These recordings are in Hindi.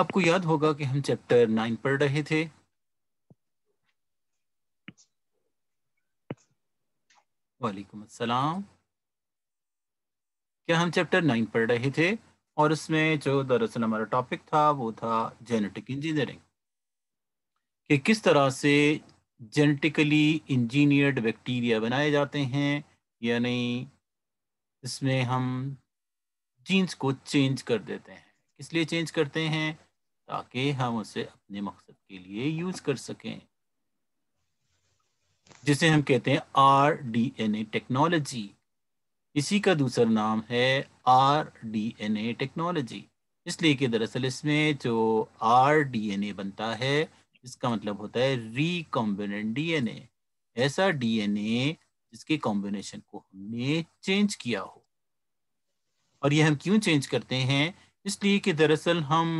आपको याद होगा कि हम चैप्टर नाइन पढ़ रहे थे वालेकुम अस्सलाम क्या हम चैप्टर नाइन पढ़ रहे थे और उसमें जो दरअसल हमारा टॉपिक था वो था जेनेटिक इंजीनियरिंग कि किस तरह से जेनेटिकली इंजीनियर्ड बैक्टीरिया बनाए जाते हैं यानी इसमें हम जीन्स को चेंज कर देते हैं इसलिए चेंज करते हैं ताकि हम उसे अपने मकसद के लिए यूज कर सकें जिसे हम कहते हैं R D N A technology इसी का दूसरा नाम है R D N A technology इसलिए कि दरअसल इसमें जो आर डी एन ए बनता है इसका मतलब होता है रिकॉम्बिनेंट ए ऐसा ए जिसके कॉम्बिनेशन को हमने चेंज किया हो और ये हम क्यों चेंज करते हैं इसलिए कि दरअसल हम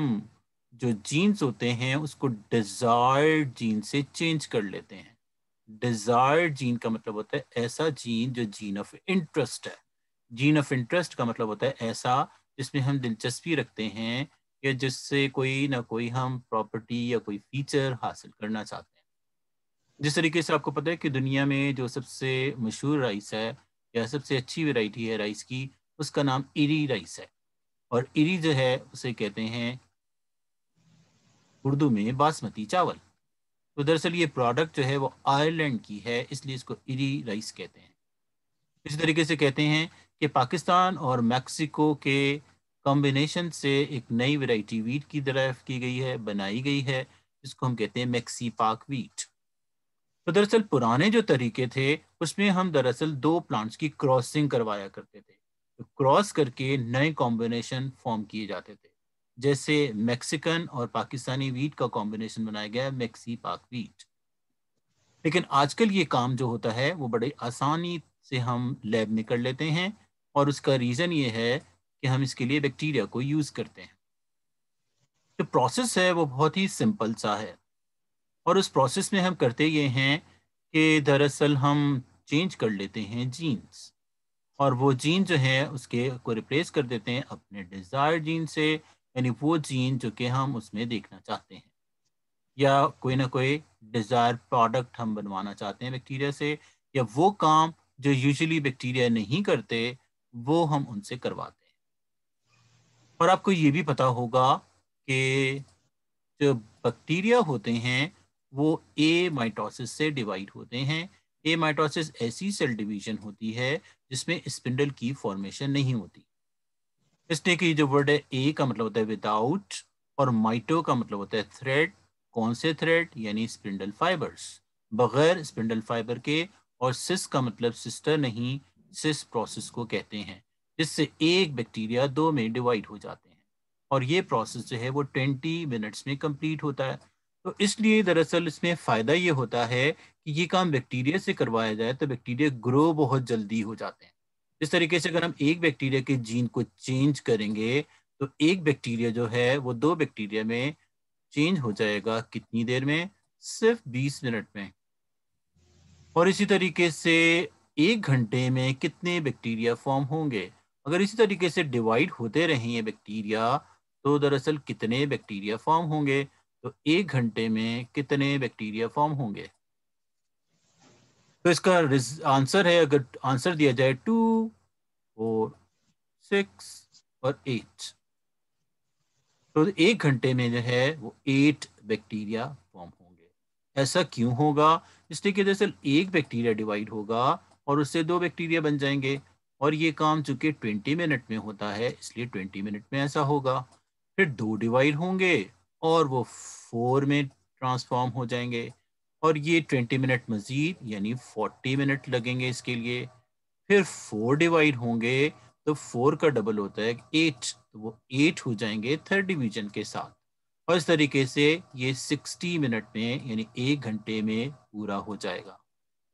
जो जीन्स होते हैं उसको डिजायर्ड जीन से चेंज कर लेते हैं डिजायर्ड जीन का मतलब होता है ऐसा जीन जो जीन ऑफ इंटरेस्ट है जीन ऑफ इंटरेस्ट का मतलब होता है ऐसा जिसमें हम दिलचस्पी रखते हैं या जिससे कोई ना कोई हम प्रॉपर्टी या कोई फीचर हासिल करना चाहते हैं जिस तरीके से आपको पता है कि दुनिया में जो सबसे मशहूर राइस है या सबसे अच्छी वैरायटी है राइस की उसका नाम इरी राइस है और इरी जो है उसे कहते हैं उर्दू में बासमती चावल तो दरअसल ये प्रोडक्ट जो है वो आयरलैंड की है इसलिए इसको इरी राइस कहते हैं इसी तरीके से कहते हैं कि पाकिस्तान और मैक्सिको के कॉम्बिनेशन से एक नई वैरायटी वीट की दरफ की गई है बनाई गई है जिसको हम कहते हैं मैक्सी पाक वीट तो दरअसल पुराने जो तरीके थे उसमें हम दरअसल दो प्लांट्स की क्रॉसिंग करवाया करते थे तो क्रॉस करके नए कॉम्बिनेशन फॉर्म किए जाते थे जैसे मैक्सिकन और पाकिस्तानी वीट का कॉम्बिनेशन बनाया गया मैक्सी पाक वीट लेकिन आजकल ये काम जो होता है वो बड़े आसानी से हम लैब में कर लेते हैं और उसका रीज़न ये है कि हम इसके लिए बैक्टीरिया को यूज़ करते हैं जो प्रोसेस है वो बहुत ही सिंपल सा है और उस प्रोसेस में हम करते ये हैं कि दरअसल हम चेंज कर लेते हैं जीन्स और वो जीन जो है उसके को रिप्लेस कर देते हैं अपने डिज़ायर जीन से यानी वो जीन जो कि हम उसमें देखना चाहते हैं या कोई ना कोई डिज़ायर प्रोडक्ट हम बनवाना चाहते हैं बैक्टीरिया से या वो काम जो यूजुअली बैक्टीरिया नहीं करते वो हम उनसे करवाते हैं और आपको ये भी पता होगा कि जो बैक्टीरिया होते हैं वो ए माइटोसिस से डिवाइड होते हैं ए माइटोसिस ऐसी सेल डिवीजन होती है जिसमें स्पिंडल की फॉर्मेशन नहीं होती इसलिए कि जो वर्ड है ए का मतलब होता है विदाउट और माइटो का मतलब होता है थ्रेड कौन से थ्रेड यानी स्पिंडल फाइबर्स बगैर स्पिंडल फाइबर के और सिस का मतलब सिस्टर नहीं सिस प्रोसेस को कहते हैं जिससे एक बैक्टीरिया दो में डिवाइड हो जाते हैं और ये प्रोसेस जो है वो ट्वेंटी मिनट्स में कंप्लीट होता है तो इसलिए दरअसल इसमें फ़ायदा ये होता है कि ये काम बैक्टीरिया से करवाया जाए तो बैक्टीरिया ग्रो बहुत जल्दी हो जाते हैं इस तरीके से अगर हम एक बैक्टीरिया के जीन को चेंज करेंगे तो एक बैक्टीरिया जो है वो दो बैक्टीरिया में चेंज हो जाएगा कितनी देर में सिर्फ 20 मिनट में और इसी तरीके से एक घंटे में कितने बैक्टीरिया फॉर्म होंगे अगर इसी तरीके से डिवाइड होते रहें ये बैक्टीरिया तो दरअसल कितने बैक्टीरिया फॉर्म होंगे तो एक घंटे में कितने बैक्टीरिया फॉर्म होंगे तो इसका आंसर है अगर आंसर दिया जाए टू फोर सिक्स और एट तो एक घंटे में जो है वो एट बैक्टीरिया फॉर्म होंगे ऐसा क्यों होगा इसलिए कि दरअसल एक बैक्टीरिया डिवाइड होगा और उससे दो बैक्टीरिया बन जाएंगे और ये काम चूंकि ट्वेंटी मिनट में होता है इसलिए ट्वेंटी मिनट में ऐसा होगा फिर दो डिवाइड होंगे और वो फोर में ट्रांसफॉर्म हो जाएंगे और ये ट्वेंटी मिनट मज़ीद यानी फोर्टी मिनट लगेंगे इसके लिए फिर फोर डिवाइड होंगे तो फोर का डबल होता है एट तो वो एट हो जाएंगे थर्ड डिवीजन के साथ और इस तरीके से ये सिक्सटी मिनट में यानी एक घंटे में पूरा हो जाएगा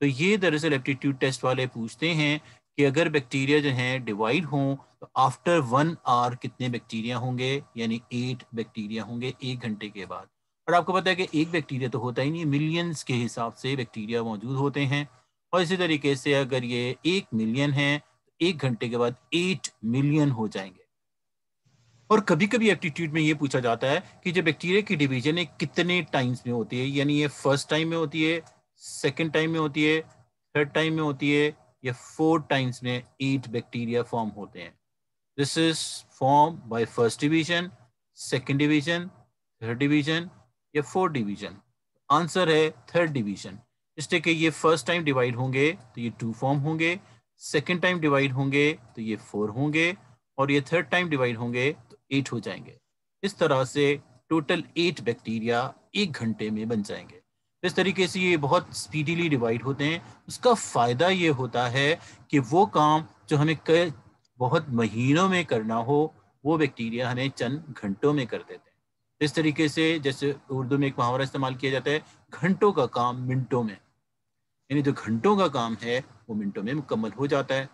तो ये दरअसल एप्टीट्यूड टेस्ट वाले पूछते हैं कि अगर बैक्टीरिया जो है डिवाइड हों तो आफ्टर वन आवर कितने बैक्टीरिया होंगे यानी एट बैक्टीरिया होंगे एक घंटे के बाद और आपको पता है कि एक बैक्टीरिया तो होता ही नहीं मिलियंस के हिसाब से बैक्टीरिया मौजूद होते हैं और इसी तरीके से अगर ये एक मिलियन है तो एक घंटे के बाद एट मिलियन हो जाएंगे और कभी कभी एप्टीट्यूड में ये पूछा जाता है कि जो बैक्टीरिया की डिवीजन है कितने टाइम्स में होती है यानी ये फर्स्ट टाइम में होती है सेकेंड टाइम में होती है थर्ड टाइम में होती है या फोर टाइम्स में एट बैक्टीरिया फॉर्म होते हैं this is form by first division second division third division या फोर्थ डिवीजन आंसर है थर्ड डिवीजन इसलिए कि ये फर्स्ट टाइम डिवाइड होंगे तो ये टू फॉर्म होंगे सेकेंड टाइम डिवाइड होंगे तो ये फोर होंगे और ये थर्ड टाइम डिवाइड होंगे तो एट हो जाएंगे इस तरह से टोटल एट बैक्टीरिया एक घंटे में बन जाएंगे इस तरीके से ये बहुत स्पीडीली डिवाइड होते हैं उसका फ़ायदा ये होता है कि वो काम जो हमें कर, बहुत महीनों में करना हो वो बैक्टीरिया हमें चंद घंटों में कर देते हैं तो इस तरीके से जैसे उर्दू में एक मुहावरा इस्तेमाल किया जाता है घंटों का काम मिनटों में यानी जो घंटों का काम है वो मिनटों में मुकम्मल हो जाता है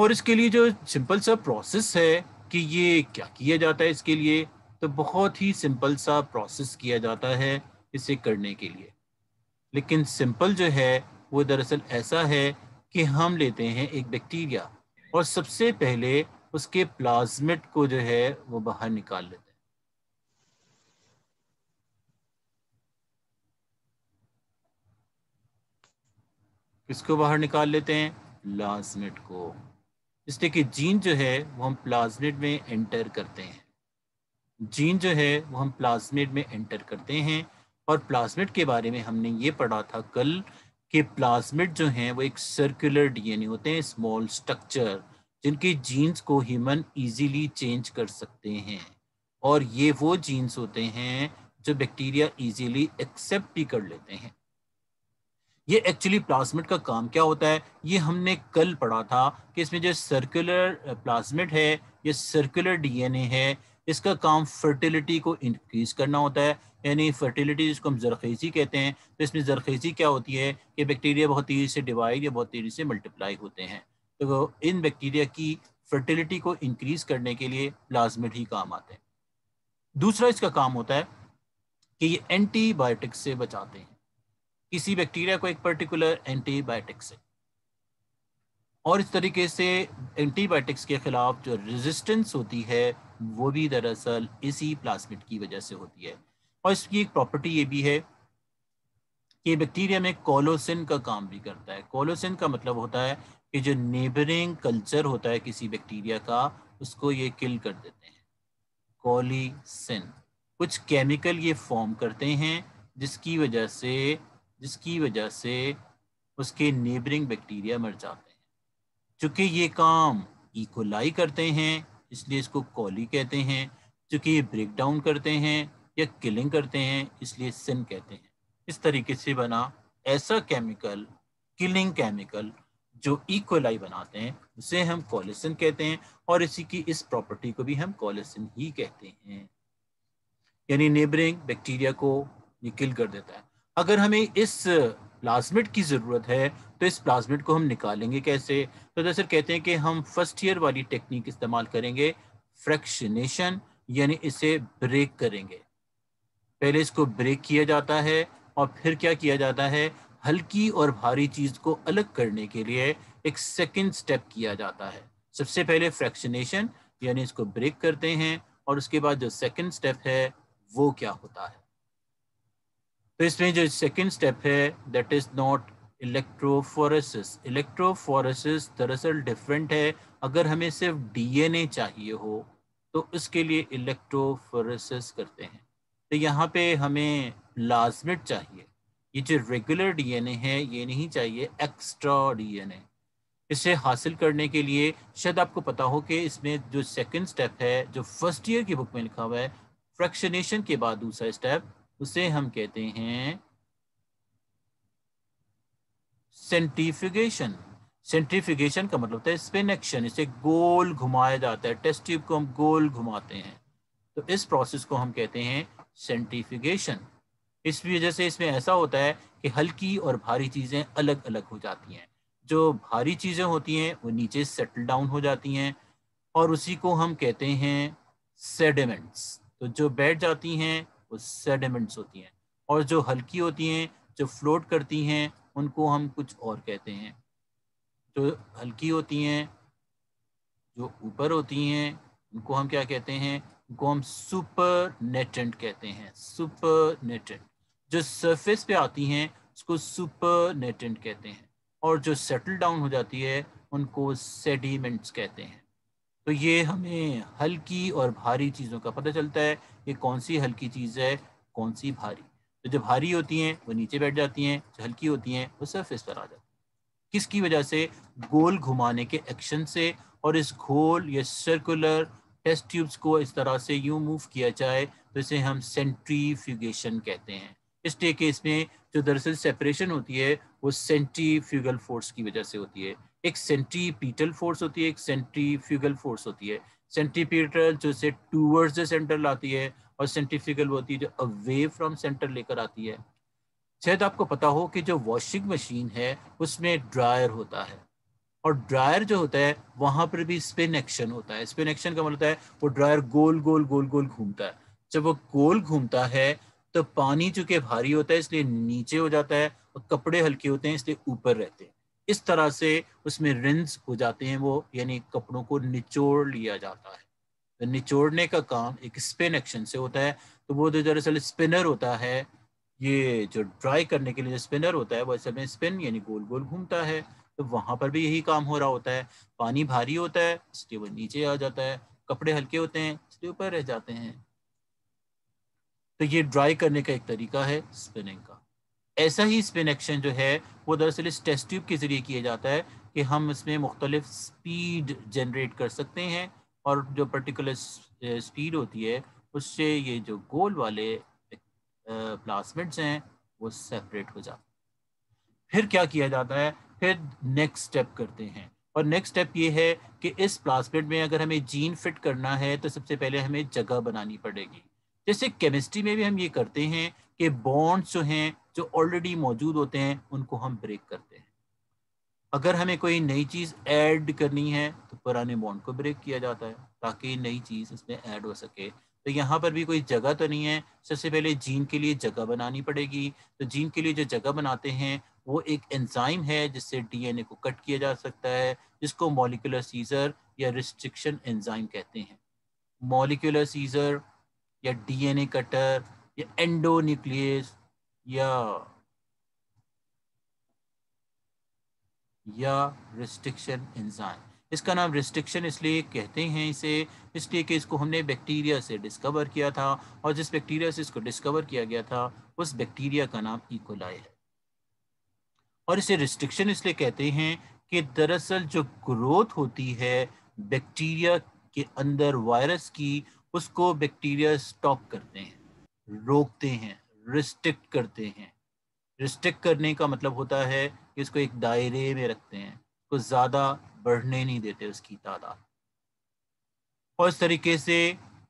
और इसके लिए जो सिंपल सा प्रोसेस है कि ये क्या किया जाता है इसके लिए तो बहुत ही सिंपल सा प्रोसेस किया जाता है इसे करने के लिए लेकिन सिंपल जो है वो दरअसल ऐसा है कि हम लेते हैं एक बैक्टीरिया और सबसे पहले उसके प्लाज्मेट को जो है वो बाहर निकाल लेते हैं किसको बाहर निकाल लेते हैं प्लाज्मेट को इसलिए कि जीन जो है वो हम प्लाज्मेट में एंटर करते हैं जीन जो है वो हम प्लाज्मेट में एंटर करते हैं और प्लाज्मिड के बारे में हमने ये पढ़ा था कल कि प्लाज्मिड जो हैं वो एक सर्कुलर डीएनए होते हैं स्मॉल स्ट्रक्चर जिनके जीन्स को ह्यूमन इजीली चेंज कर सकते हैं और ये वो जीन्स होते हैं जो बैक्टीरिया इजीली एक्सेप्ट भी कर लेते हैं ये एक्चुअली प्लाज्मिड का काम क्या होता है ये हमने कल पढ़ा था कि इसमें जो सर्कुलर प्लाज्मिड है ये सर्कुलर डीएनए है इसका काम फर्टिलिटी को इंक्रीज करना होता है यानी फर्टिलिटी जिसको हम जरखेज़ी कहते हैं तो इसमें जरखेज़ी क्या होती है कि बैक्टीरिया बहुत तेज़ी से डिवाइड या बहुत तेज़ी से मल्टीप्लाई होते हैं तो इन बैक्टीरिया की फर्टिलिटी को इंक्रीज करने के लिए प्लाज्मिड ही काम आते हैं दूसरा इसका काम होता है कि ये एंटीबायोटिक्स से बचाते हैं किसी बैक्टीरिया को एक पर्टिकुलर एंटीबायोटिक से और इस तरीके से एंटीबायोटिक्स के खिलाफ जो रेजिस्टेंस होती है वो भी दरअसल इसी प्लास्मिड की वजह से होती है और इसकी एक प्रॉपर्टी ये भी है कि बैक्टीरिया में कोलोसिन का काम भी करता है कोलोसिन का मतलब होता है कि जो नेबरिंग कल्चर होता है किसी बैक्टीरिया का उसको ये किल कर देते हैं कोलीसिन कुछ केमिकल ये फॉर्म करते हैं जिसकी वजह से जिसकी वजह से उसके नेबरिंग बैक्टीरिया मर जाते हैं चूँकि ये काम इकोलाई e. करते हैं इसलिए इसको कॉली कहते हैं जो कि ब्रेक डाउन करते हैं या किलिंग करते हैं इसलिए सिन कहते हैं इस तरीके से बना ऐसा केमिकल किलिंग केमिकल जो इक्वलाई बनाते हैं उसे हम कॉलेसिन कहते हैं और इसी की इस प्रॉपर्टी को भी हम कॉलेसिन ही कहते हैं यानी नेबरिंग बैक्टीरिया को ये किल कर देता है अगर हमें इस प्लाज्मिड की ज़रूरत है तो इस प्लाज्मिड को हम निकालेंगे कैसे तो दरअसल कहते हैं कि हम फर्स्ट ईयर वाली टेक्निक इस्तेमाल करेंगे फ्रैक्शनेशन यानी इसे ब्रेक करेंगे पहले इसको ब्रेक किया जाता है और फिर क्या किया जाता है हल्की और भारी चीज़ को अलग करने के लिए एक सेकेंड स्टेप किया जाता है सबसे पहले फ्रैक्शनेशन यानी इसको ब्रेक करते हैं और उसके बाद जो सेकेंड स्टेप है वो क्या होता है तो इसमें जो सेकेंड स्टेप है that is not electrophoresis electrophoresis दरअसल डिफरेंट है अगर हमें सिर्फ डीएनए चाहिए हो तो उसके लिए इलेक्ट्रोफोरेसिस करते हैं तो यहाँ पे हमें लाजमिट चाहिए ये जो रेगुलर डीएनए है ये नहीं चाहिए एक्स्ट्रा डीएनए इसे हासिल करने के लिए शायद आपको पता हो कि इसमें जो सेकेंड स्टेप है जो फर्स्ट ईयर की बुक में लिखा हुआ है फ्रैक्शनेशन के बाद दूसरा स्टेप उसे हम कहते हैं सेंट्रीफिकेशन सेंट्रीफिकेशन का मतलब होता है स्पिन एक्शन इसे गोल घुमाया जाता है टेस्ट ट्यूब को हम गोल घुमाते हैं तो इस प्रोसेस को हम कहते हैं सेंट्रीफिकेशन इस वजह से इसमें ऐसा होता है कि हल्की और भारी चीज़ें अलग अलग हो जाती हैं जो भारी चीज़ें होती हैं वो नीचे सेटल डाउन हो जाती हैं और उसी को हम कहते हैं सेडिमेंट्स तो जो बैठ जाती हैं वो सेडिमेंट्स होती हैं और जो हल्की होती हैं जो फ्लोट करती हैं उनको हम कुछ और कहते हैं जो हल्की होती हैं जो ऊपर होती हैं उनको हम क्या कहते हैं उनको हम सुपर नेटेंट कहते हैं सुपर नेटेंट जो सरफेस पे आती हैं उसको सुपर नेटेंट कहते हैं और जो सेटल डाउन हो जाती है उनको सेडिमेंट्स कहते हैं तो ये हमें हल्की और भारी चीज़ों का पता चलता है कि कौन सी हल्की चीज़ है कौन सी भारी तो जो भारी होती हैं वो नीचे बैठ जाती हैं जो हल्की होती हैं वो सरफेस पर आ जाती हैं किसकी वजह से गोल घुमाने के एक्शन से और इस गोल या सर्कुलर टेस्ट ट्यूब्स को इस तरह से यूं मूव किया जाए तो इसे हम सेंट्रीफ्यूगेशन कहते हैं इस टे केस इसमें जो दरअसल सेपरेशन होती है वो सेंट्रीफ्यूगल फोर्स की वजह से होती है एक सेंट्रीपीटल फोर्स होती है एक सेंट्रीफ्यूगल फोर्स होती है सेंट्रीपीटल जो से टूवर्ड्स द सेंटर लाती है और सेंट्रीफिकल होती है जो अवे फ्रॉम सेंटर लेकर आती है शायद आपको पता हो कि जो वॉशिंग मशीन है उसमें ड्रायर होता है और ड्रायर जो होता है वहां पर भी स्पिन एक्शन होता है स्पिन एक्शन का मतलब है वो ड्रायर गोल गोल गोल गोल घूमता है जब वो गोल घूमता है तो पानी चूंकि भारी होता है इसलिए नीचे हो जाता है और कपड़े हल्के होते हैं इसलिए ऊपर रहते हैं इस तरह से उसमें रिंस हो जाते हैं वो यानी कपड़ों को निचोड़ लिया जाता है तो निचोड़ने का काम एक स्पिन एक्शन से होता है तो वो जो दरअसल स्पिनर होता है ये जो ड्राई करने के लिए स्पिनर होता है वह असल में स्पिन यानी गोल गोल घूमता है तो वहाँ पर भी यही काम हो रहा होता है पानी भारी होता है इसलिए वो नीचे आ जाता है कपड़े हल्के होते हैं इसलिए ऊपर रह जाते हैं तो ये ड्राई करने का एक तरीका है स्पिनिंग का ऐसा ही स्पिन एक्शन जो है वो दरअसल इस टेस्ट ट्यूब के ज़रिए किया जाता है कि हम इसमें मुख्तलिफ स्पीड जनरेट कर सकते हैं और जो पर्टिकुलर स्पीड होती है उससे ये जो गोल वाले प्लासमेंट्स हैं वो सेपरेट हो जाते फिर क्या किया जाता है फिर नेक्स्ट स्टेप करते हैं और नेक्स्ट स्टेप ये है कि इस प्लास्मेट में अगर हमें जीन फिट करना है तो सबसे पहले हमें जगह बनानी पड़ेगी जैसे केमिस्ट्री में भी हम ये करते हैं कि बॉन्ड्स जो हैं जो ऑलरेडी मौजूद होते हैं उनको हम ब्रेक करते हैं अगर हमें कोई नई चीज़ ऐड करनी है तो पुराने बॉन्ड को ब्रेक किया जाता है ताकि नई चीज़ इसमें ऐड हो सके तो यहाँ पर भी कोई जगह तो नहीं है सबसे पहले जीन के लिए जगह बनानी पड़ेगी तो जीन के लिए जो जगह बनाते हैं वो एक एंजाइम है जिससे डीएनए को कट किया जा सकता है जिसको मॉलिकुलर सीजर या रिस्ट्रिक्शन एंजाइम कहते हैं मॉलिकुलर सीजर या डीएनए कटर या एंडोन्यूक्लियस या या रिस्ट्रिक्शन एंजाइम इसका नाम रिस्ट्रिक्शन इसलिए कहते हैं इसे इसलिए कि इसको हमने बैक्टीरिया से डिस्कवर किया था और जिस बैक्टीरिया से इसको डिस्कवर किया गया था उस बैक्टीरिया का नाम इकोलाई e. है और इसे रिस्ट्रिक्शन इसलिए कहते हैं कि दरअसल जो ग्रोथ होती है बैक्टीरिया के अंदर वायरस की उसको बैक्टीरिया स्टॉप करते हैं रोकते हैं रिस्ट्रिक्ट करते हैं रिस्ट्रिक्ट करने का मतलब होता है कि उसको एक दायरे में रखते हैं उसको ज़्यादा बढ़ने नहीं देते उसकी तादाद और इस तरीके से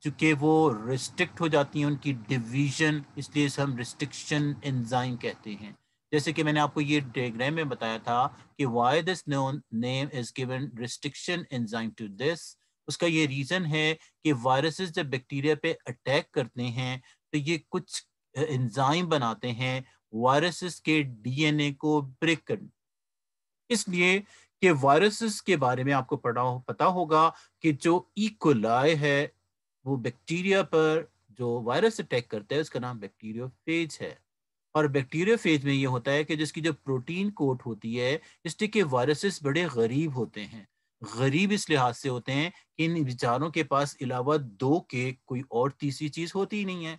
चूँकि वो रिस्ट्रिक्ट हो जाती हैं उनकी डिवीजन इसलिए हम रिस्ट्रिक्शन एंजाइम कहते हैं जैसे कि मैंने आपको ये डायग्राम में बताया था कि why this name is given restriction enzyme to this उसका ये रीज़न है कि वायरसेस जब बैक्टीरिया पे अटैक करते हैं तो ये कुछ इंजाइम बनाते हैं वायरसेस के डीएनए को ब्रेक करने इसलिए कि वायरसेस के बारे में आपको पढ़ा हो पता होगा कि जो इकोलाय e. है वो बैक्टीरिया पर जो वायरस अटैक करता है उसका नाम बैक्टीरियो फेज है और बैक्टीरियो फेज में ये होता है कि जिसकी जो प्रोटीन कोट होती है इसलिए कि वायरसेस बड़े गरीब होते हैं गरीब इस लिहाज से होते हैं कि इन विचारों के पास अलावा दो के कोई और तीसरी चीज होती ही नहीं है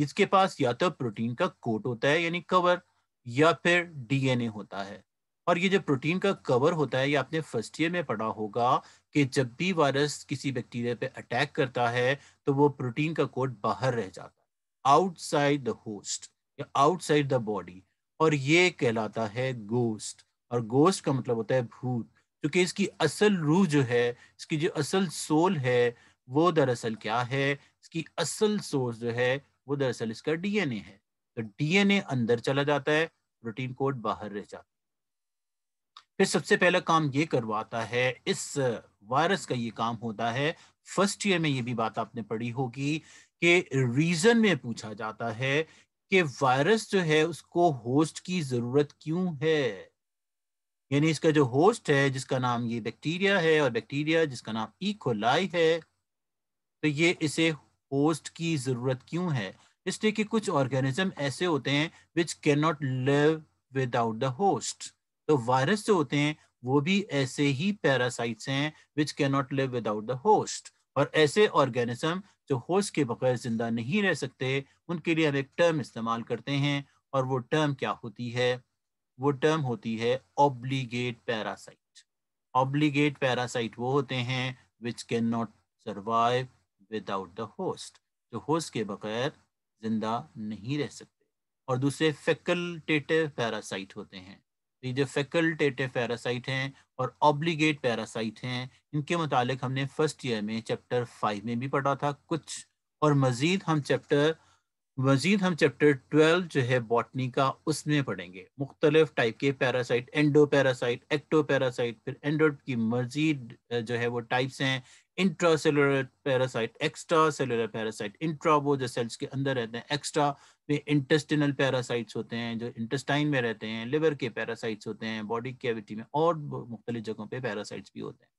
इसके पास या तो प्रोटीन का कोट होता है यानी कवर या फिर डीएनए होता है और ये जो प्रोटीन का कवर होता है ये आपने फर्स्ट ईयर में पढ़ा होगा कि जब भी वायरस किसी बैक्टीरिया पे अटैक करता है तो वो प्रोटीन का कोट बाहर रह जाता है आउटसाइड द होस्ट या आउटसाइड द बॉडी और ये कहलाता है गोस्ट और गोस्ट का मतलब होता है भूत क्योंकि इसकी असल रूह जो है इसकी जो असल सोल है वो दरअसल क्या है इसकी असल सोर्स जो है वो दरअसल इसका डीएनए है तो डीएनए अंदर चला जाता है प्रोटीन कोड बाहर रह जाता है फिर सबसे पहला काम ये करवाता है इस वायरस का ये काम होता है फर्स्ट ईयर में ये भी बात आपने पढ़ी होगी कि रीजन में पूछा जाता है कि वायरस जो है उसको होस्ट की जरूरत क्यों है यानी इसका जो होस्ट है जिसका नाम ये बैक्टीरिया है और बैक्टीरिया जिसका नाम ई e. कोलाई है तो ये इसे होस्ट की जरूरत क्यों है इसलिए कि कुछ ऑर्गेनिज्म ऐसे होते हैं which can not live without the host तो वायरस जो होते हैं वो भी ऐसे ही पैरासाइट्स हैं which can not live without the host और ऐसे ऑर्गेनिज्म जो होस्ट के बगैर जिंदा नहीं रह सकते उनके लिए हम एक टर्म इस्तेमाल करते हैं और वो टर्म क्या होती है वो टर्म होती है ऑब्लीगेट पैरासाइट ऑब्लीगेट पैरासाइट वो होते हैं which can not survive without the host जो होस्ट के बगैर जिंदा नहीं रह सकते और दूसरे फैकल्टेटिव पैरासाइट होते हैं तो ये जो फैकल्टेटिव पैरासाइट हैं और ऑब्लीगेट पैरासाइट हैं इनके मुतालिक हमने फर्स्ट ईयर में चैप्टर फाइव में भी पढ़ा था कुछ और मज़ीद हम चैप्टर मजीद हम चैप्टर ट्वेल्व जो है बॉटनी का उसमें पढ़ेंगे मुख्तलिफ टाइप के parasite endo parasite ecto parasite फिर एंडो की मजीद जो है वो टाइप्स हैं intra cellular parasite extra cellular parasite intra वो जो सेल्स के अंदर रहते हैं एक्स्ट्रा में इंटेस्टिनल पैरासाइट्स होते हैं जो इंटेस्टाइन में रहते हैं लिवर के पैरासाइट्स होते हैं बॉडी कैविटी में और मुख्तलिफ जगहों पर पैरासाइट्स भी होते हैं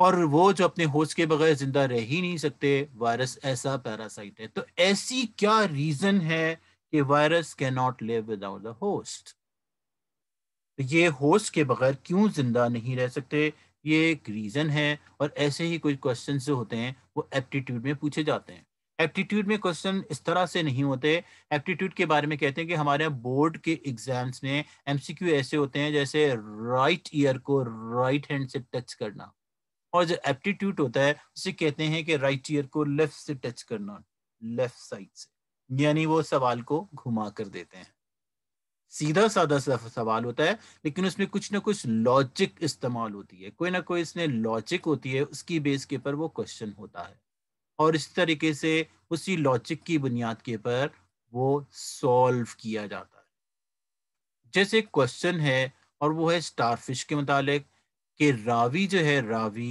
और वो जो अपने होस्ट के बगैर जिंदा रह ही नहीं सकते वायरस ऐसा पैरासाइट है तो ऐसी क्या रीजन है कि virus can not live without the host तो ये होस्ट के बगैर क्यों जिंदा नहीं रह सकते ये एक रीजन है और ऐसे ही कुछ क्वेश्चन जो होते हैं वो एप्टीट्यूड में पूछे जाते हैं एप्टीट्यूड में क्वेश्चन इस तरह से नहीं होते एप्टीट्यूड के बारे में कहते हैं कि हमारे यहाँ बोर्ड के एग्जाम्स में एमसीक्यू ऐसे होते हैं जैसे राइट ईयर को राइट हैंड से टच करना और जो एप्टीट्यूड होता है उसे कहते हैं कि राइट ईयर को लेफ्ट से टच करना लेफ्ट साइड से यानी वो सवाल को घुमा कर देते हैं सीधा साधा सवाल होता है लेकिन उसमें कुछ ना कुछ लॉजिक इस्तेमाल होती है कोई ना कोई इसमें लॉजिक होती है उसकी बेस के ऊपर वो क्वेश्चन होता है और इस तरीके से उसी लॉजिक की बुनियाद के ऊपर वो सॉल्व किया जाता है जैसे क्वेश्चन है और वो है स्टारफिश के मुतालिक कि रावी जो है रावी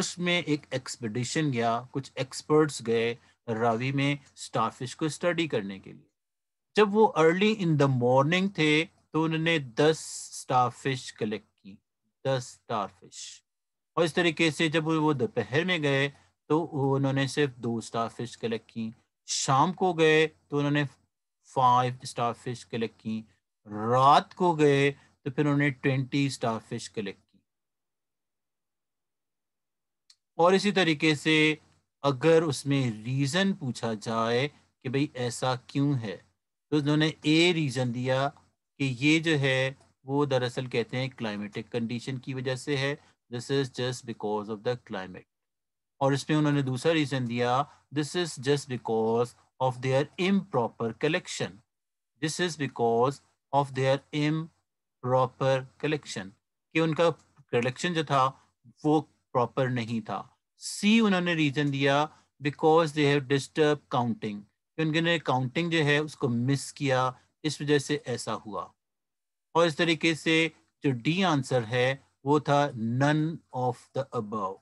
उसमें एक एक्सपेडिशन गया कुछ एक्सपर्ट्स गए रावी में स्टारफिश को स्टडी करने के लिए जब वो अर्ली इन द मॉर्निंग थे तो उन्होंने दस स्टारफिश कलेक्ट की दस स्टारफिश और इस तरीके से जब वो दोपहर में गए तो उन्होंने सिर्फ दो स्टारफिश कलेक्ट की शाम को गए तो उन्होंने फाइव स्टारफिश कलेक्ट की रात को गए तो फिर उन्होंने ट्वेंटी स्टारफिश कलेक्ट और इसी तरीके से अगर उसमें रीज़न पूछा जाए कि भाई ऐसा क्यों है तो उन्होंने ए रीज़न दिया कि ये जो है वो दरअसल कहते हैं क्लाइमेटिक कंडीशन की वजह से है this is just because of the climate और इसमें उन्होंने दूसरा रीज़न दिया this is just because of their improper collection this is because of their improper collection कि उनका कलेक्शन जो था वो प्रॉपर नहीं था सी उन्होंने रीजन दिया because they have disturb counting क्योंकि उन्होंने काउंटिंग जो है उसको मिस किया इस वजह से ऐसा हुआ और इस तरीके से जो डी आंसर है वो था नन ऑफ द अबव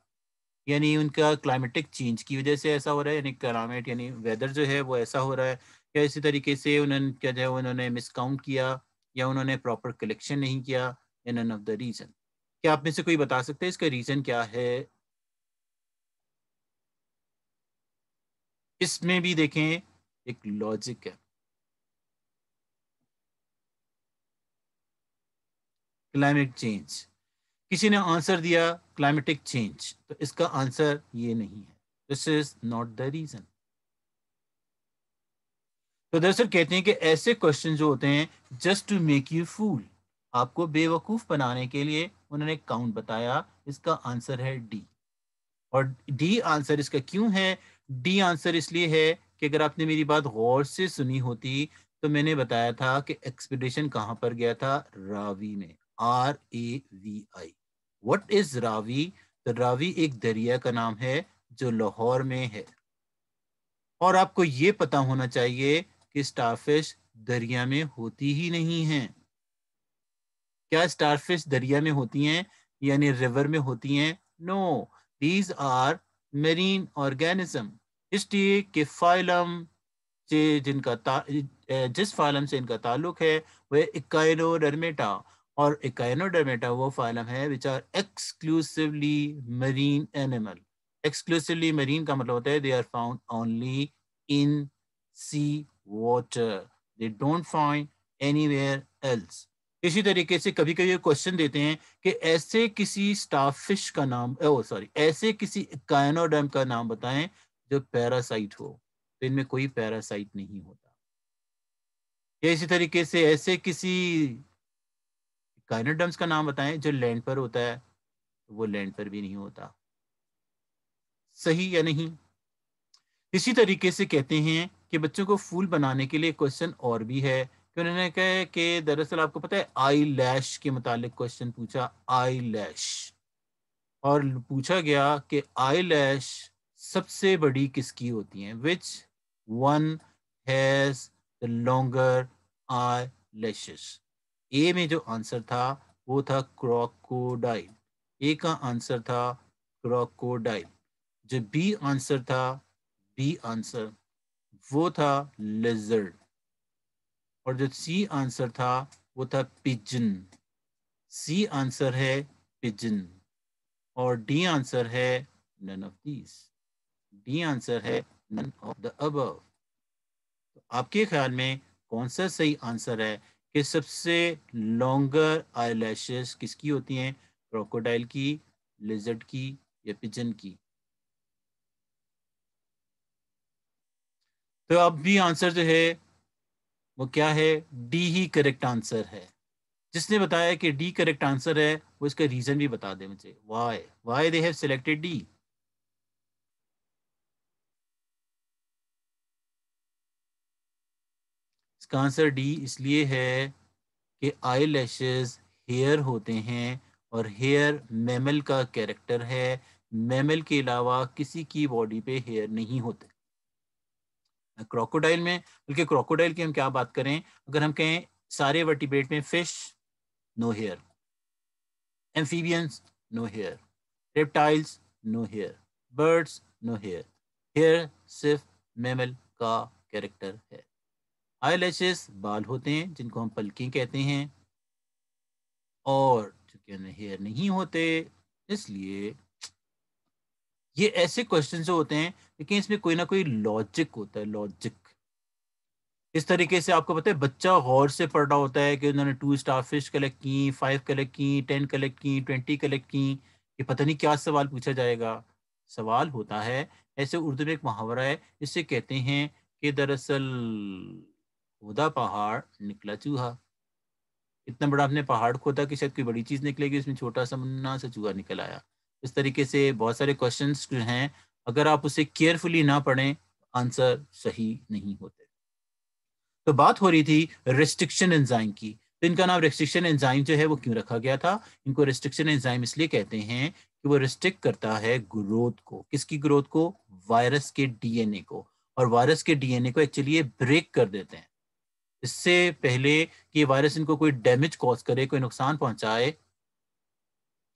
यानी उनका क्लाइमेटिक चेंज की वजह से ऐसा हो रहा है यानी क्लाइमेट यानी वेदर जो है वो ऐसा हो रहा है या इसी तरीके से उन्होंने क्या जो है उन्होंने मिसकाउंट किया या उन्होंने प्रॉपर कलेक्शन नहीं किया या नन ऑफ द रीजन क्या आप में से कोई बता सकते हैं इसका रीजन क्या है इसमें भी देखें एक लॉजिक है क्लाइमेट चेंज किसी ने आंसर दिया क्लाइमेटिक चेंज तो इसका आंसर ये नहीं है this is not the reason तो दरअसल कहते हैं कि ऐसे क्वेश्चन जो होते हैं just to make you fool आपको बेवकूफ़ बनाने के लिए उन्होंने काउंट बताया इसका आंसर है डी और डी आंसर इसका क्यों है डी आंसर इसलिए है कि अगर आपने मेरी बात गौर से सुनी होती तो मैंने बताया था कि एक्सपीडिशन कहाँ पर गया था रावी में R A V I what is Ravi तो रावी एक दरिया का नाम है जो लाहौर में है और आपको ये पता होना चाहिए कि स्टारफिश दरिया में होती ही नहीं है क्या स्टारफिश दरिया में होती हैं यानी रिवर में होती हैं no these are marine organism इसलिए कि फाइलम से जिनका जिस फाइलम से इनका ताल्लुक है वह इकाइनोडर्मेटा और इकाइनोडर्मेटा वो फाइलम है which are exclusively marine animal exclusively marine का मतलब होता है they are found only in sea water they don't find anywhere else इसी तरीके से कभी कभी क्वेश्चन देते हैं कि ऐसे किसी स्टाफ फिश का नाम सॉरी ऐसे किसी कायनोडर्म का नाम बताएं जो पैरासाइट हो तो इनमें कोई पैरासाइट नहीं होता या इसी तरीके से ऐसे किसी कायनोडर्म्स का नाम बताएं जो लैंड पर होता है तो वो लैंड पर भी नहीं होता सही या नहीं इसी तरीके से कहते हैं कि बच्चों को फूल बनाने के लिए क्वेश्चन और भी है फिर उन्होंने कहा कि दरअसल आपको पता है आई लैश के मुतालिक क्वेश्चन पूछा आई लैश और पूछा गया कि आई लैश सबसे बड़ी किसकी होती है which one has the longer eyelashes A में जो आंसर था वो था क्रोकोडाइल ए का आंसर था क्रोकोडाइल जो बी आंसर था बी आंसर वो था लेजर्ड और जो सी आंसर था वो था पिजन सी आंसर है पिजन और डी आंसर है none of these D answer है नन ऑफ द अब तो आपके ख्याल में कौन सा सही आंसर है कि सबसे लॉन्गर आई किसकी होती हैं क्रोकोडाइल की लिजर्ड की या पिजन की तो अब भी आंसर जो है वो क्या है डी ही करेक्ट आंसर है जिसने बताया कि डी करेक्ट आंसर है वो इसका रीजन भी बता दे मुझे why why they have selected D इसका आंसर डी इसलिए है कि आई लैशेज हेयर होते हैं और हेयर मेमल का कैरेक्टर है मैमल के अलावा किसी की बॉडी पे हेयर नहीं होते क्रोकोडाइल में बल्कि क्रोकोडाइल की हम क्या बात करें अगर हम कहें सारे वर्टिबेट में fish no hair amphibians no hair reptiles no hair birds no hair hair सिर्फ मेमल का कैरेक्टर है आई लैशेस बाल होते हैं जिनको हम पलकी कहते हैं और चूंकि हेयर नहीं होते इसलिए ये ऐसे क्वेश्चन जो होते हैं लेकिन इसमें कोई ना कोई लॉजिक होता है लॉजिक इस तरीके से आपको पता है बच्चा गौर से पढ़ रहा होता है कि उन्होंने टू स्टार फिश कलेक्ट की फाइव कलेक्ट की टेन कलेक्ट की ट्वेंटी कलेक्ट की ये पता नहीं क्या सवाल पूछा जाएगा सवाल होता है ऐसे उर्दू में एक मुहावरा है इसे कहते हैं कि दरअसल खोदा पहाड़ निकला चूहा इतना बड़ा आपने पहाड़ खोदा कि शायद कोई बड़ी चीज निकलेगी उसमें छोटा सा मुन्ना सा चूहा निकल आया इस तरीके से बहुत सारे क्वेश्चन जो हैं अगर आप उसे केयरफुली ना पढ़ें आंसर सही नहीं होते तो बात हो रही थी रेस्ट्रिक्शन एंजाइम की तो इनका नाम रेस्ट्रिक्शन एंजाइम जो है वो क्यों रखा गया था इनको रेस्ट्रिक्शन एंजाइम इसलिए कहते हैं कि वो रिस्ट्रिक्ट करता है ग्रोथ को किसकी ग्रोथ को वायरस के डीएनए को और वायरस के डीएनए को एक्चुअली ये ब्रेक कर देते हैं इससे पहले कि वायरस इनको कोई डैमेज कॉज करे कोई नुकसान पहुंचाए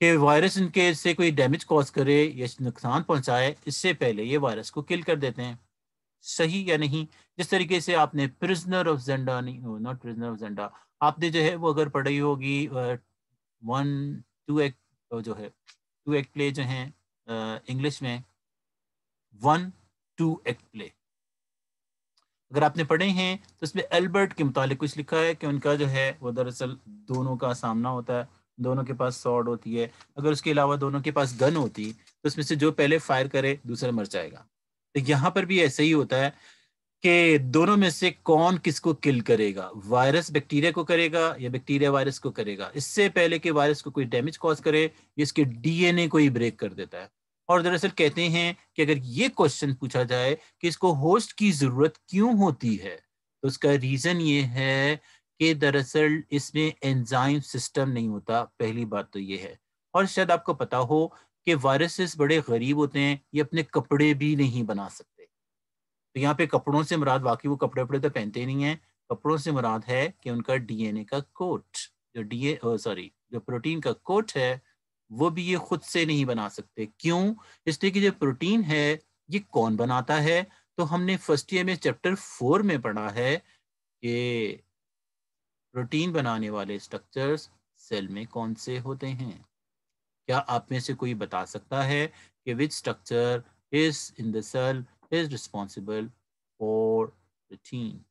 कि वायरस इनके से कोई डैमेज कॉज करे या नुकसान पहुंचाए इससे पहले ये वायरस को किल कर देते हैं सही या नहीं जिस तरीके से आपने प्रिजनर ऑफ जेंडा नहीं नॉट प्रिजनर ऑफ जेंडा आपने जो है वो अगर पढ़ी होगी वन टू एक्ट जो है टू एक्ट प्ले जो है इंग्लिश में वन टू एक्ट प्ले अगर आपने पढ़े हैं तो इसमें अल्बर्ट के मुतालिक कुछ लिखा है कि उनका जो है वो दरअसल दोनों का सामना होता है दोनों के पास सॉर्ड होती है अगर उसके अलावा दोनों के पास गन होती तो उसमें से जो पहले फायर करे दूसरा मर जाएगा तो यहाँ पर भी ऐसा ही होता है कि दोनों में से कौन किसको किल करेगा वायरस बैक्टीरिया को करेगा या बैक्टीरिया वायरस को करेगा इससे पहले कि वायरस को कोई डैमेज कॉज करे ये इसके डीएनए को ही ब्रेक कर देता है और दरअसल कहते हैं कि अगर ये क्वेश्चन पूछा जाए कि इसको होस्ट की जरूरत क्यों होती है तो उसका रीजन ये है कि दरअसल इसमें एंजाइम सिस्टम नहीं होता पहली बात तो ये है और शायद आपको पता हो कि वायरसेस बड़े गरीब होते हैं ये अपने कपड़े भी नहीं बना सकते तो यहाँ पे कपड़ों से मुराद बाकी वो कपड़े वपड़े तो पहनते नहीं है कपड़ों से मुराद है कि उनका डीएनए का कोट जो डीए सॉरी जो प्रोटीन का कोट है वो भी ये खुद से नहीं बना सकते क्यों इसलिए कि जो प्रोटीन है ये कौन बनाता है तो हमने फर्स्ट ईयर में चैप्टर फोर में पढ़ा है कि प्रोटीन बनाने वाले स्ट्रक्चर्स सेल में कौन से होते हैं क्या आप में से कोई बता सकता है कि which structure is in the cell is responsible for protein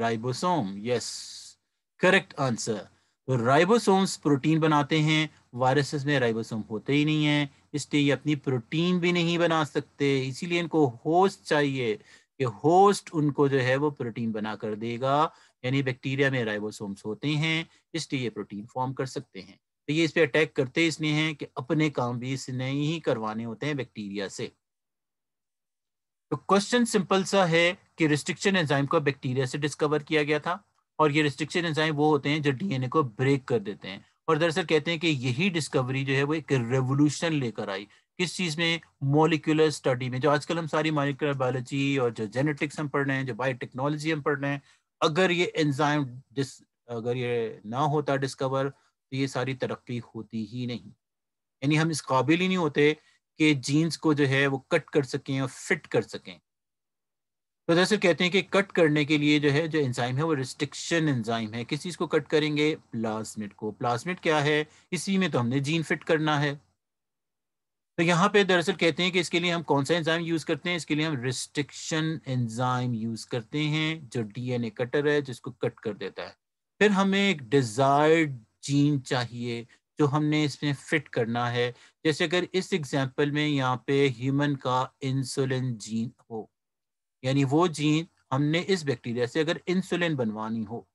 ribosome yes correct answer तो राइबोसोम्स प्रोटीन बनाते हैं वायरसेस में राइबोसोम होते ही नहीं है इसलिए ये अपनी प्रोटीन भी नहीं बना सकते इसीलिए इनको होस्ट चाहिए कि होस्ट उनको जो है वो प्रोटीन बना कर देगा यानी बैक्टीरिया में राइबोसोम्स होते हैं इसलिए ये प्रोटीन फॉर्म कर सकते हैं तो ये इस पर अटैक करते इसलिए हैं कि अपने काम भी इसने ही करवाने होते हैं बैक्टीरिया से तो क्वेश्चन सिंपल सा है कि रिस्ट्रिक्शन एंजाइम को बैक्टीरिया से डिस्कवर किया गया था और ये रिस्ट्रिक्शन एंजाइम वो होते हैं जो डीएनए को ब्रेक कर देते हैं और दरअसल कहते हैं कि यही डिस्कवरी जो है वो एक रेवोल्यूशन लेकर आई किस चीज़ में मोलिकुलर स्टडी में जो आजकल हम सारी मोलिकुलर बायोलॉजी और जो जेनेटिक्स हम पढ़ रहे हैं जो बायोटेक्नोलॉजी हम पढ़ रहे हैं अगर ये एंजाइम डिस अगर ये ना होता डिस्कवर तो ये सारी तरक्की होती ही नहीं यानी हम इस काबिल ही नहीं होते कि जीन्स को जो है वो कट कर सकें और फिट कर सकें तो दरअसल कहते हैं कि कट करने के लिए जो है जो एंजाइम है वो रिस्ट्रिक्शन एंजाइम है किस चीज़ को कट करेंगे प्लाज्मिड को प्लाज्मिड क्या है इसी में तो हमने जीन फिट करना है तो यहाँ पे दरअसल कहते हैं कि इसके लिए हम कौन सा एंजाइम यूज करते हैं इसके लिए हम रिस्ट्रिक्शन एंजाइम यूज करते हैं जो डीएनए कटर है जिसको कट कर देता है फिर हमें एक डिजायर्ड जीन चाहिए जो हमने इसमें फिट करना है जैसे अगर इस एग्जाम्पल में यहाँ पे ह्यूमन का इंसुलिन जीन हो यानी वो जीन हमने इस बैक्टीरिया से अगर इंसुलिन बनवानी हो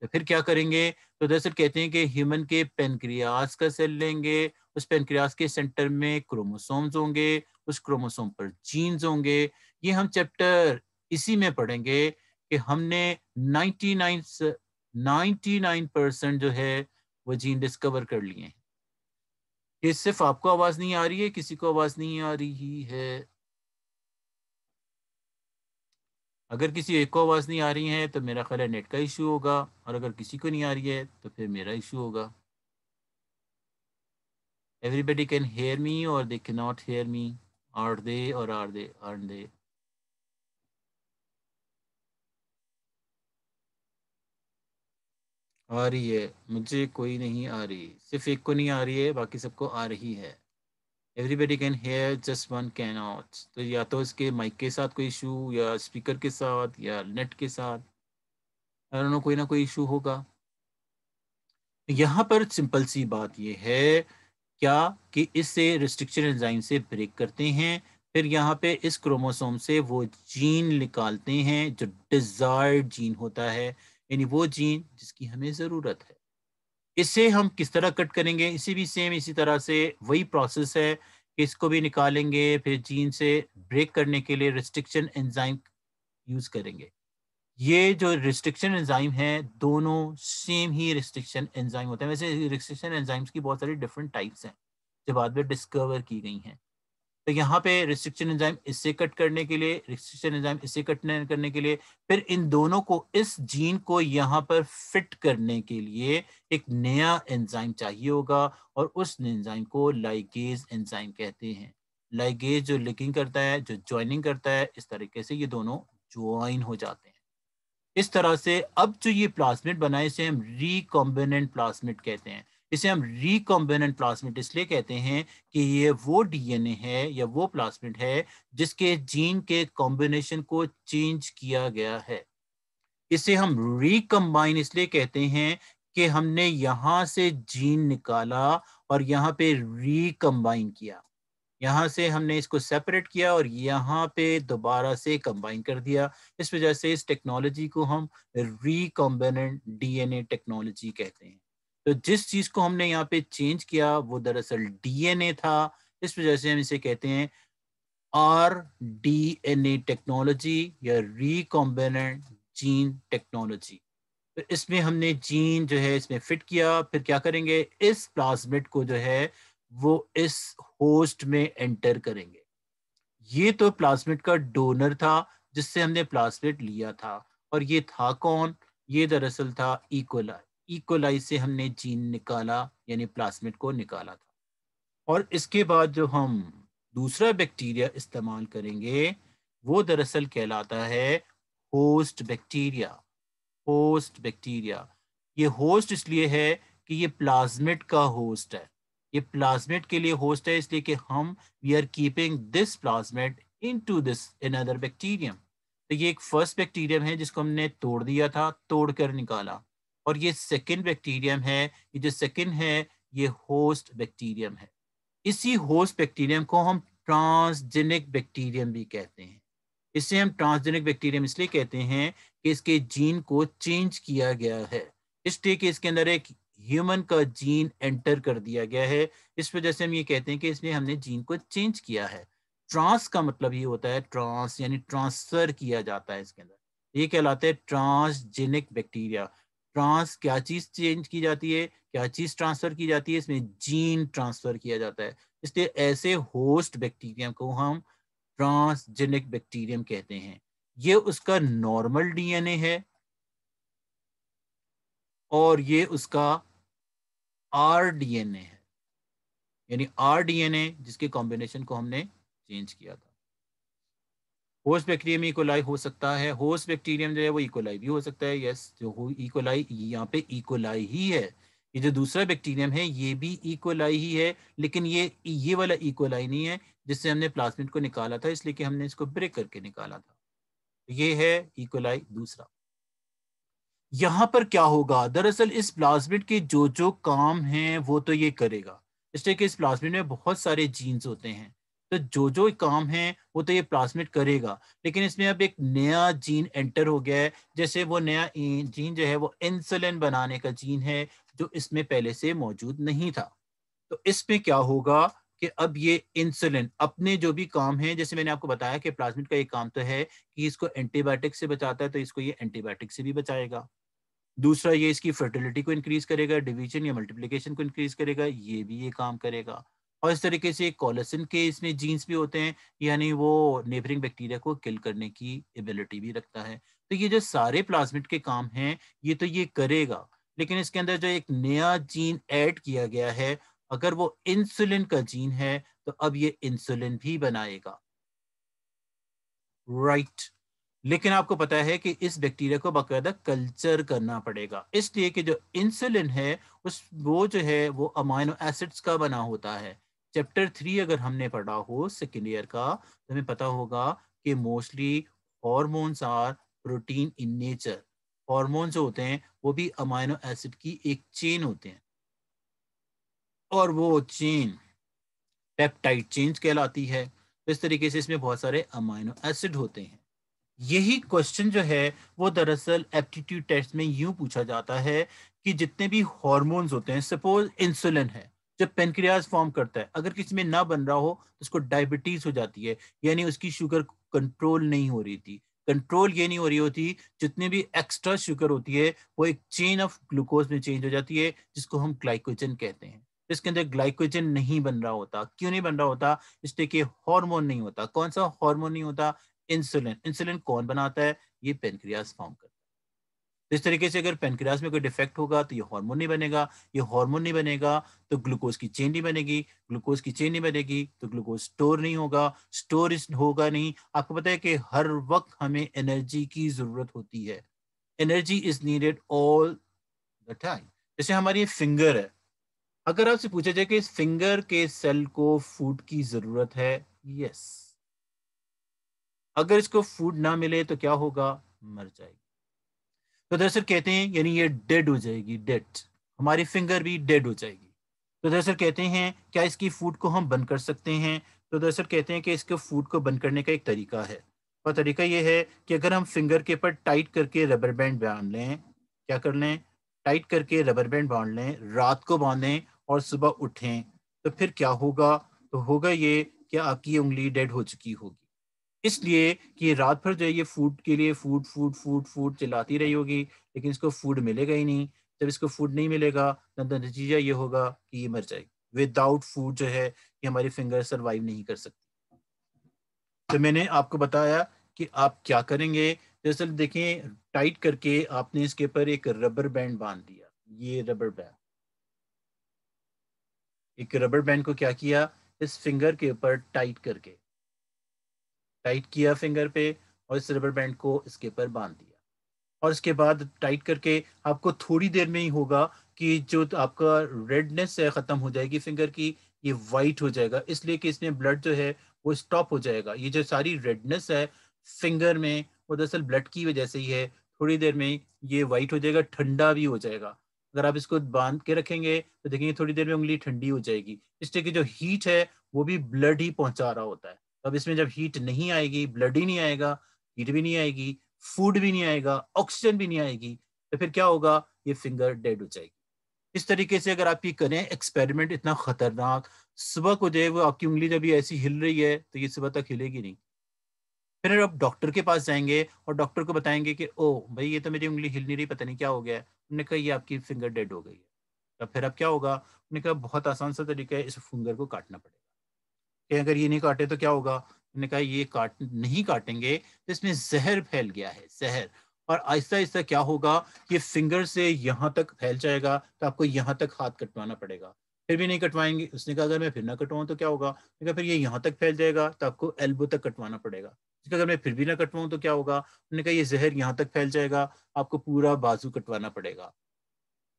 तो फिर क्या करेंगे तो दरअसल कहते हैं कि ह्यूमन के पेनक्रियाज का सेल लेंगे उस पेनक्रियाज के सेंटर में क्रोमोसोम्स होंगे उस क्रोमोसोम पर जीन्स होंगे ये हम चैप्टर इसी में पढ़ेंगे कि हमने 99 99 परसेंट जो है वो जीन डिस्कवर कर लिए हैं ये सिर्फ आपको आवाज नहीं आ रही है किसी को आवाज नहीं आ रही है अगर किसी एक को आवाज़ नहीं आ रही है तो मेरा ख्याल है नेट का इशू होगा और अगर किसी को नहीं आ रही है तो फिर मेरा इशू होगा कैन हेयर मी और दे के not hear me are they और आर दे आर दे आ रही है मुझे कोई नहीं आ रही सिर्फ एक को नहीं आ रही है बाकी सबको आ रही है everybody can hear just one can not तो या तो इसके माइक के साथ कोई इशू या स्पीकर के साथ या नेट के साथ कोई ना कोई इशू होगा यहाँ पर सिंपल सी बात यह है क्या कि इससे रिस्ट्रिक्शन एंजाइम से ब्रेक करते हैं फिर यहाँ पे इस क्रोमोसोम से वो जीन निकालते हैं जो डिजायर्ड जीन होता है यानी वो जीन जिसकी हमें ज़रूरत है इसे हम किस तरह कट करेंगे इसे भी सेम इसी तरह से वही प्रोसेस है कि इसको भी निकालेंगे फिर जीन से ब्रेक करने के लिए रिस्ट्रिक्शन एंजाइम यूज करेंगे ये जो रिस्ट्रिक्शन एंजाइम है दोनों सेम ही रिस्ट्रिक्शन एंजाइम होते हैं वैसे रिस्ट्रिक्शन एंजाइम्स की बहुत सारी डिफरेंट टाइप्स हैं जो बाद में डिस्कवर की गई हैं तो यहाँ पे रिस्ट्रिक्शन एंजाइम इससे कट करने के लिए रिस्ट्रिक्शन एंजाइम इससे कट करने के लिए फिर इन दोनों को इस जीन को यहाँ पर फिट करने के लिए एक नया एंजाइम चाहिए होगा और उस एंजाइम को लाइगेज एंजाइम कहते हैं लाइगेज जो लिकिंग करता है जो ज्वाइनिंग करता है इस तरीके से ये दोनों ज्वाइन हो जाते हैं इस तरह से अब जो ये प्लास्मिट बनाए इसे हम रिकॉम्बिनेंट प्लास्मिट कहते हैं इसे हम रिकॉम्बिनेंट प्लास्मिट इसलिए कहते हैं कि ये वो डीएनए है या वो प्लास्मिट है जिसके जीन के कॉम्बिनेशन को चेंज किया गया है इसे हम रिकम्बाइन इसलिए कहते हैं कि हमने यहां से जीन निकाला और यहाँ पे रिकम्बाइन किया यहाँ से हमने इसको सेपरेट किया और यहाँ पे दोबारा से कंबाइन कर दिया इस वजह से इस टेक्नोलॉजी को हम रिकॉम्बिनेंट डीएनए टेक्नोलॉजी कहते हैं तो जिस चीज को हमने यहाँ पे चेंज किया वो दरअसल डीएनए था इस वजह से हम इसे कहते हैं R D N A technology या रिकॉम्बिनेंट जीन टेक्नोलॉजी तो इसमें हमने जीन जो है इसमें फिट किया फिर क्या करेंगे इस प्लाज्मिड को जो है वो इस होस्ट में एंटर करेंगे ये तो प्लाज्मिड का डोनर था जिससे हमने प्लाज्मिड लिया था और ये था कौन ये दरअसल था इकोलाई e. इकोलाई से हमने जीन निकाला यानी प्लास्मिड को निकाला था और इसके बाद जो हम दूसरा बैक्टीरिया इस्तेमाल करेंगे वो दरअसल कहलाता है होस्ट बैक्टीरिया होस्ट बैक्टीरिया ये होस्ट इसलिए है कि ये प्लाज्मिट का होस्ट है ये प्लाज्मिट के लिए होस्ट है इसलिए कि हम we are keeping this plasmid into this in other bacterium तो ये एक फर्स्ट बैक्टीरियम है जिसको हमने तोड़ दिया था तोड़ कर निकाला और ये सेकेंड बैक्टीरियम है ये जो सेकेंड है ये होस्ट बैक्टीरियम है इसी होस्ट बैक्टीरियम को हम ट्रांसजेनिक बैक्टीरियम भी कहते हैं इसे हम ट्रांसजेनिक बैक्टीरियम इसलिए कहते हैं कि इसके जीन को चेंज किया गया है इसलिए कि इसके अंदर एक ह्यूमन का जीन एंटर कर दिया गया है इस वजह से हम ये कहते हैं कि इसने हमने जीन को चेंज किया है ट्रांस का मतलब ये होता है ट्रांस यानी ट्रांसफर किया जाता है इसके अंदर ये कहलाते हैं ट्रांसजेनिक बैक्टीरिया ट्रांस क्या चीज चेंज की जाती है क्या चीज ट्रांसफर की जाती है इसमें जीन ट्रांसफर किया जाता है इसलिए ऐसे होस्ट बैक्टीरियम को हम ट्रांसजेनिक बैक्टीरियम कहते हैं ये उसका नॉर्मल डीएनए है और ये उसका आर डीएनए है यानी आर डीएनए जिसके कॉम्बिनेशन को हमने चेंज किया था होस्ट बैक्टीरियम इकोलाई हो सकता है होस्ट बैक्टीरियम जो है वो इकोलाई भी हो सकता है यस जो इकोलाई यहाँ पे इकोलाई ही है ये जो दूसरा बैक्टीरियम है ये भी इकोलाई ही है लेकिन ये ये वाला इकोलाई नहीं है जिससे हमने प्लास्मिड को निकाला था इसलिए कि हमने इसको ब्रेक करके निकाला था ये है इकोलाई दूसरा यहाँ पर क्या होगा दरअसल इस प्लाज्मिड के जो जो काम है वो तो ये करेगा इसलिए कि इस प्लाज्मिड में बहुत सारे जीन्स होते हैं तो जो जो काम है वो तो ये ट्रांसमिट करेगा लेकिन इसमें अब एक नया जीन एंटर हो गया है जैसे वो नया जीन जो है वो इंसुलिन बनाने का जीन है जो इसमें पहले से मौजूद नहीं था तो इसमें क्या होगा कि अब ये इंसुलिन अपने जो भी काम है जैसे मैंने आपको बताया कि प्लाज्मिट का एक काम तो है कि इसको एंटीबायोटिक से बचाता है तो इसको ये एंटीबायोटिक से भी बचाएगा दूसरा ये इसकी फर्टिलिटी को इंक्रीज करेगा डिवीजन या मल्टीप्लिकेशन को इंक्रीज करेगा ये भी ये काम करेगा और इस तरीके से कॉलेसिन के इसमें जीन्स भी होते हैं यानी वो नेबरिंग बैक्टीरिया को किल करने की एबिलिटी भी रखता है तो ये जो सारे प्लाज्मिट के काम हैं ये तो ये करेगा लेकिन इसके अंदर जो एक नया जीन ऐड किया गया है अगर वो इंसुलिन का जीन है तो अब ये इंसुलिन भी बनाएगा राइट right. लेकिन आपको पता है कि इस बैक्टीरिया को बाकायदा कल्चर करना पड़ेगा इसलिए कि जो इंसुलिन है उस वो जो है वो अमाइनो एसिड्स का बना होता है चैप्टर थ्री अगर हमने पढ़ा हो सेकेंड ईयर का तो हमें पता होगा कि mostly hormones are protein in nature hormone जो होते हैं वो भी अमाइनो एसिड की एक चेन होते हैं और वो चेन पेप्टाइड चेन कहलाती है तो इस तरीके से इसमें बहुत सारे अमाइनो एसिड होते हैं यही क्वेश्चन जो है वो दरअसल एप्टीट्यूड टेस्ट में यूं पूछा जाता है कि जितने भी हॉर्मोन्स होते हैं सपोज इंसुलिन है जब पेनक्रियाज फॉर्म करता है अगर किसी में ना बन रहा हो तो उसको डायबिटीज हो जाती है यानी उसकी शुगर कंट्रोल नहीं हो रही थी कंट्रोल ये नहीं हो रही होती जितने भी एक्स्ट्रा शुगर होती है वो एक चेन ऑफ ग्लूकोज में चेंज हो जाती है जिसको हम ग्लाइकोजन कहते हैं इसके अंदर ग्लाइकोजन नहीं बन रहा होता क्यों नहीं बन रहा होता इसलिए कि हार्मोन नहीं होता कौन सा हार्मोन नहीं होता इंसुलिन इंसुलिन कौन बनाता है ये पेनक्रियाज फॉर्म करता है तो इस तरीके से अगर पेनक्रियाज में कोई डिफेक्ट होगा तो ये हार्मोन नहीं बनेगा ये हार्मोन नहीं बनेगा तो ग्लूकोज की चेन नहीं बनेगी ग्लूकोज की चेन नहीं बनेगी तो ग्लूकोज स्टोर नहीं होगा स्टोर होगा नहीं आपको पता है कि हर वक्त हमें एनर्जी की जरूरत होती है energy is needed all the time जैसे हमारी फिंगर है अगर आपसे पूछा जाए कि इस फिंगर के सेल को फूड की जरूरत है यस अगर इसको फूड ना मिले तो क्या होगा मर जाएगी तो दरअसल कहते हैं यानी ये डेड हो जाएगी डेड हमारी फिंगर भी डेड हो जाएगी तो दरअसल कहते हैं क्या इसकी फूड को हम बंद कर सकते हैं तो दरअसल कहते हैं कि इसके फूड को बंद करने का एक तरीका है और तरीका ये है कि अगर हम फिंगर के ऊपर टाइट करके रबर बैंड बांध लें क्या कर लें टाइट करके रबर बैंड बांध लें रात को बांधें और सुबह उठें तो फिर क्या होगा तो होगा ये कि आपकी उंगली डेड हो चुकी होगी इसलिए कि रात भर जो है ये फूड के लिए फूड फूड फूड फूड चिल्लाती रही होगी लेकिन इसको फूड मिलेगा ही नहीं जब इसको फूड नहीं मिलेगा तो नतीजा ये होगा कि ये मर जाएगी विदाउट फूड जो है ये हमारी फिंगर सर्वाइव नहीं कर सकती तो मैंने आपको बताया कि आप क्या करेंगे दरअसल देखें टाइट करके आपने इसके ऊपर एक रबर बैंड बांध दिया ये रबर बैंड एक रबर बैंड को क्या किया इस फिंगर के ऊपर टाइट करके टाइट किया फिंगर पे और इस रबर बैंड को इसके ऊपर बांध दिया और इसके बाद टाइट करके आपको थोड़ी देर में ही होगा कि जो आपका रेडनेस है ख़त्म हो जाएगी फिंगर की ये वाइट हो जाएगा इसलिए कि इसमें ब्लड जो है वो स्टॉप हो जाएगा ये जो सारी रेडनेस है फिंगर में वो दरअसल ब्लड की वजह से ही है थोड़ी देर में ये वाइट हो जाएगा ठंडा भी हो जाएगा अगर आप इसको बांध के रखेंगे तो देखेंगे थोड़ी देर में उंगली ठंडी हो जाएगी इसलिए कि जो हीट है वो भी ब्लड ही पहुंचा रहा होता है तो अब इसमें जब हीट नहीं आएगी ब्लड ही नहीं आएगा हीट भी नहीं आएगी फूड भी नहीं आएगा ऑक्सीजन भी नहीं आएगी तो फिर क्या होगा ये फिंगर डेड हो जाएगी इस तरीके से अगर आप ये करें एक्सपेरिमेंट इतना खतरनाक सुबह को जो वो आपकी उंगली जब ऐसी हिल रही है तो ये सुबह तक हिलेगी नहीं फिर आप डॉक्टर के पास जाएंगे और डॉक्टर को बताएंगे कि ओ भाई ये तो मेरी उंगली हिल नहीं रही पता नहीं क्या हो गया है उन्होंने कहा ये आपकी फिंगर डेड हो गई है तो फिर अब क्या होगा उन्होंने कहा बहुत आसान सा तरीका है इस फिंगर को काटना पड़ेगा कि अगर ये नहीं काटे तो क्या होगा उन्होंने कहा ये काट नहीं काटेंगे तो इसमें जहर फैल गया है जहर और आहिस्ता आहिस्ता क्या होगा ये फिंगर से यहाँ तक फैल जाएगा तो आपको यहाँ तक हाथ कटवाना पड़ेगा फिर भी नहीं कटवाएंगे उसने कहा अगर मैं फिर ना कटवाऊँ तो क्या होगा कहा फिर ये यहाँ तक फैल जाएगा तो आपको एल्बो तक कटवाना पड़ेगा उसने अगर मैं फिर भी ना कटवाऊँ तो क्या होगा उन्होंने कहा ये जहर यहाँ तक फैल जाएगा आपको पूरा बाजू कटवाना पड़ेगा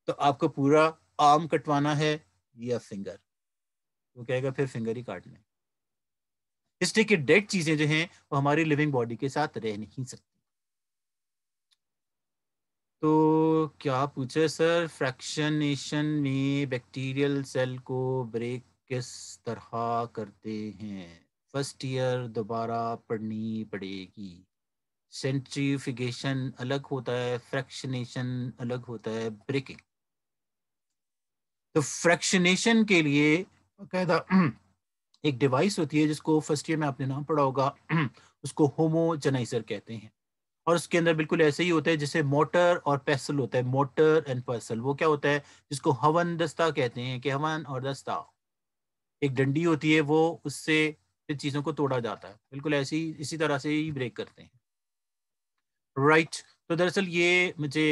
तो आपको पूरा आर्म कटवाना है या फिंगर वो कहेगा फिर फिंगर ही काट लें इसलिए कि डेड चीजें जो हैं वो हमारी लिविंग बॉडी के साथ रह नहीं सकती तो क्या पूछे सर फ्रैक्शनेशन में बैक्टीरियल सेल को ब्रेक किस तरह करते हैं फर्स्ट ईयर दोबारा पढ़नी पड़ेगी सेंट्रीफिकेशन अलग होता है फ्रैक्शनेशन अलग होता है ब्रेकिंग तो फ्रैक्शनेशन के लिए बाकायदा एक डिवाइस होती है जिसको फर्स्ट ईयर में आपने नाम पढ़ा होगा उसको होमोजेनाइजर कहते हैं और उसके अंदर बिल्कुल ऐसे ही होता है जैसे मोटर और पैसल होता है मोटर एंड पैसल वो क्या होता है जिसको हवन दस्ता कहते हैं कि हवन और दस्ता एक डंडी होती है वो उससे चीज़ों को तोड़ा जाता है बिल्कुल ऐसे ही इसी तरह से ही ब्रेक करते हैं राइट तो दरअसल ये मुझे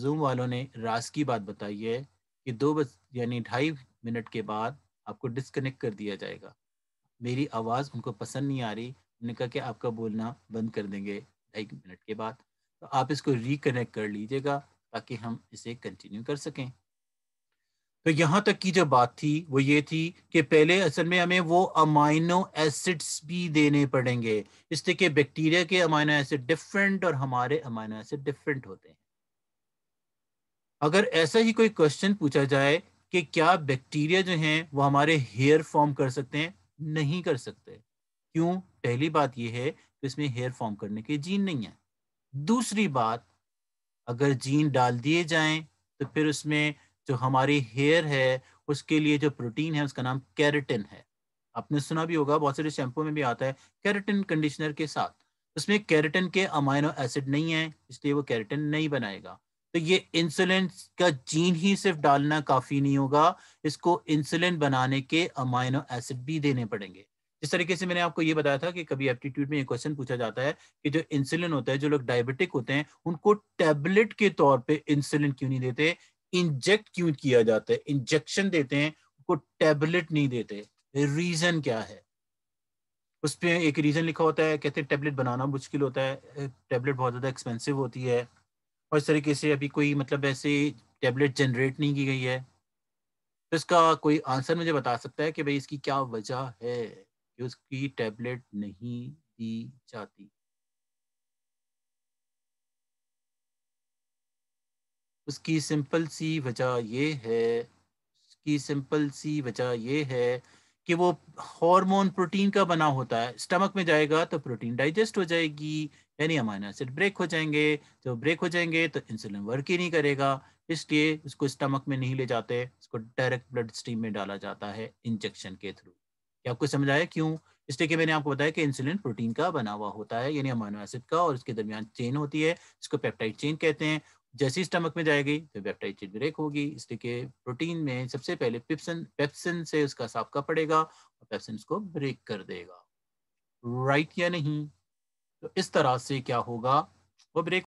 जूम वालों ने रास की बात बताई है कि दो बज यानी ढाई मिनट के बाद आपको डिस्कनेक्ट कर दिया जाएगा मेरी आवाज़ उनको पसंद नहीं आ रही उन्होंने कहा कि आपका बोलना बंद कर देंगे ढाई मिनट के बाद तो आप इसको रिकनेक्ट कर लीजिएगा ताकि हम इसे कंटिन्यू कर सकें तो यहाँ तक की जो बात थी वो ये थी कि पहले असल में हमें वो अमाइनो एसिड्स भी देने पड़ेंगे इसलिए कि बैक्टीरिया के अमाइनो एसिड डिफरेंट और हमारे अमाइनो एसिड डिफरेंट होते हैं अगर ऐसा ही कोई क्वेश्चन पूछा जाए कि क्या बैक्टीरिया जो हैं वो हमारे हेयर फॉर्म कर सकते हैं नहीं कर सकते क्यों पहली बात यह है कि इसमें हेयर फॉर्म करने के जीन नहीं है दूसरी बात अगर जीन डाल दिए जाएं तो फिर उसमें जो हमारी हेयर है उसके लिए जो प्रोटीन है उसका नाम कैरेटिन है आपने सुना भी होगा बहुत सारे शैम्पू में भी आता है कैरेटिन कंडीशनर के साथ उसमें कैरेटिन के अमाइनो एसिड नहीं है इसलिए वो कैरेटिन नहीं बनाएगा तो ये इंसुलिन का जीन ही सिर्फ डालना काफी नहीं होगा इसको इंसुलिन बनाने के अमाइनो एसिड भी देने पड़ेंगे जिस तरीके से मैंने आपको ये बताया था कि कभी एप्टीट्यूड में ये क्वेश्चन पूछा जाता है कि जो इंसुलिन होता है जो लोग डायबिटिक होते हैं उनको टेबलेट के तौर पे इंसुलिन क्यों नहीं देते इंजेक्ट क्यों किया जाता है इंजेक्शन देते हैं उनको टैबलेट नहीं देते रीजन क्या है उस पर एक रीजन लिखा होता है कहते हैं टेबलेट बनाना मुश्किल होता है टेबलेट बहुत ज्यादा एक्सपेंसिव होती है और इस तरीके से अभी कोई मतलब ऐसे टेबलेट जनरेट नहीं की गई है तो इसका कोई आंसर मुझे बता सकता है कि भाई इसकी क्या वजह है कि उसकी टेबलेट नहीं दी जाती उसकी सिंपल सी वजह ये है उसकी सिंपल सी वजह ये है कि वो हार्मोन प्रोटीन का बना होता है स्टमक में जाएगा तो प्रोटीन डाइजेस्ट हो जाएगी यानी अमाइनो एसिड ब्रेक हो जाएंगे जब ब्रेक हो जाएंगे तो इंसुलिन वर्क ही नहीं करेगा इसलिए इसको स्टमक में नहीं ले जाते इसको डायरेक्ट ब्लड स्ट्रीम में डाला जाता है इंजेक्शन के थ्रू क्या आपको समझ आया क्यों इसलिए कि मैंने आपको बताया कि इंसुलिन प्रोटीन का बना हुआ होता है यानी अमाइनो एसिड का और इसके दरमियान चेन होती है इसको पेप्टाइड चेन कहते हैं जैसी स्टमक में जाएगी तो पेप्टाइड चेन ब्रेक होगी इसलिए कि प्रोटीन में सबसे पहले पिप्सन पेप्सिन से उसका साबका पड़ेगा और पेप्सिन उसको ब्रेक कर देगा राइट या नहीं तो इस तरह से क्या होगा वो ब्रेक